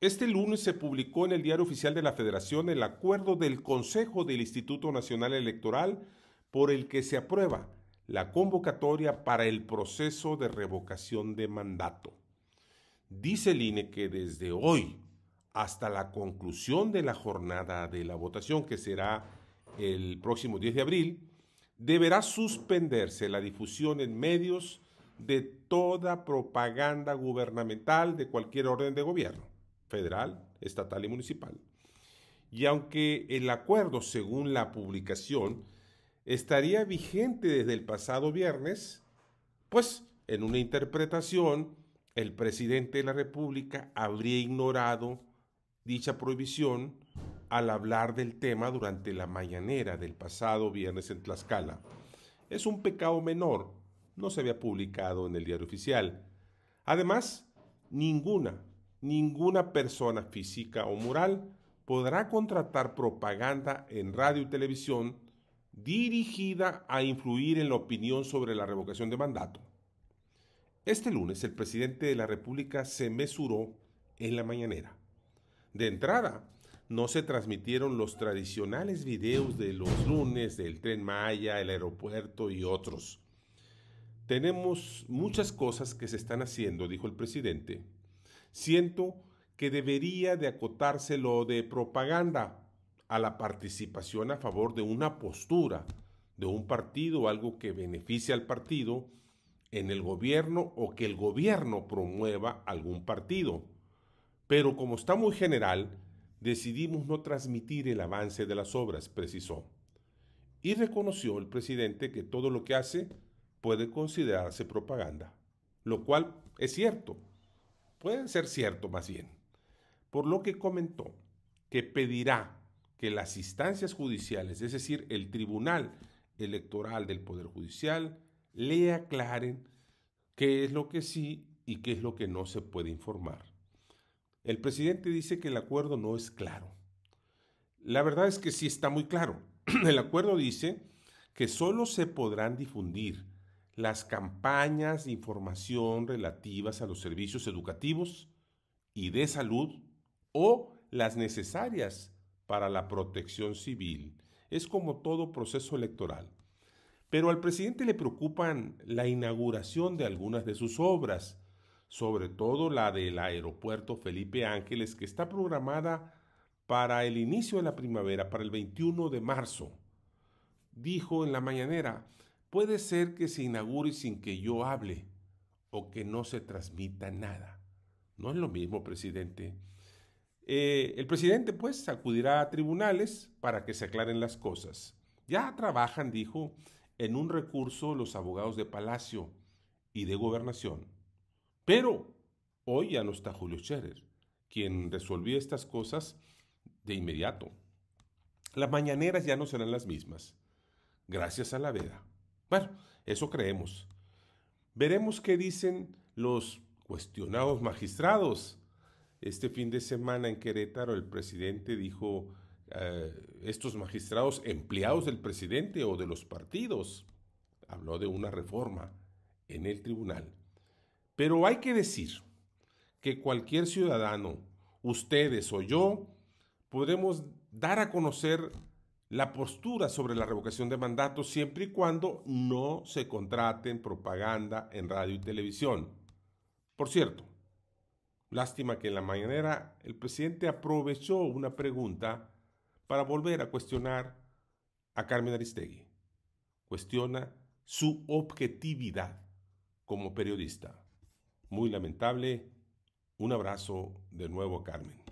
Este lunes se publicó en el Diario Oficial de la Federación el acuerdo del Consejo del Instituto Nacional Electoral por el que se aprueba la convocatoria para el proceso de revocación de mandato. Dice el INE que desde hoy hasta la conclusión de la jornada de la votación, que será el próximo 10 de abril, deberá suspenderse la difusión en medios de toda propaganda gubernamental de cualquier orden de gobierno federal, estatal y municipal. Y aunque el acuerdo, según la publicación, estaría vigente desde el pasado viernes, pues en una interpretación, el presidente de la República habría ignorado dicha prohibición al hablar del tema durante la mañanera del pasado viernes en Tlaxcala. Es un pecado menor, no se había publicado en el diario oficial. Además, ninguna ninguna persona física o moral podrá contratar propaganda en radio y televisión dirigida a influir en la opinión sobre la revocación de mandato. Este lunes el presidente de la República se mesuró en la mañanera. De entrada, no se transmitieron los tradicionales videos de los lunes del tren Maya, el aeropuerto y otros. Tenemos muchas cosas que se están haciendo, dijo el presidente, Siento que debería de acotárselo de propaganda a la participación a favor de una postura, de un partido, algo que beneficie al partido en el gobierno o que el gobierno promueva algún partido. Pero como está muy general, decidimos no transmitir el avance de las obras, precisó. Y reconoció el presidente que todo lo que hace puede considerarse propaganda, lo cual es cierto pueden ser cierto más bien, por lo que comentó que pedirá que las instancias judiciales, es decir, el Tribunal Electoral del Poder Judicial, le aclaren qué es lo que sí y qué es lo que no se puede informar. El presidente dice que el acuerdo no es claro. La verdad es que sí está muy claro. El acuerdo dice que solo se podrán difundir las campañas de información relativas a los servicios educativos y de salud o las necesarias para la protección civil. Es como todo proceso electoral. Pero al presidente le preocupan la inauguración de algunas de sus obras, sobre todo la del aeropuerto Felipe Ángeles, que está programada para el inicio de la primavera, para el 21 de marzo. Dijo en la mañanera, Puede ser que se inaugure sin que yo hable o que no se transmita nada. No es lo mismo, presidente. Eh, el presidente, pues, acudirá a tribunales para que se aclaren las cosas. Ya trabajan, dijo, en un recurso los abogados de Palacio y de Gobernación. Pero hoy ya no está Julio Scherer, quien resolvió estas cosas de inmediato. Las mañaneras ya no serán las mismas, gracias a la veda. Bueno, eso creemos. Veremos qué dicen los cuestionados magistrados. Este fin de semana en Querétaro el presidente dijo, eh, estos magistrados empleados del presidente o de los partidos, habló de una reforma en el tribunal. Pero hay que decir que cualquier ciudadano, ustedes o yo, podemos dar a conocer la postura sobre la revocación de mandato siempre y cuando no se contraten propaganda en radio y televisión. Por cierto, lástima que en la mañanera el presidente aprovechó una pregunta para volver a cuestionar a Carmen Aristegui. Cuestiona su objetividad como periodista. Muy lamentable. Un abrazo de nuevo, Carmen.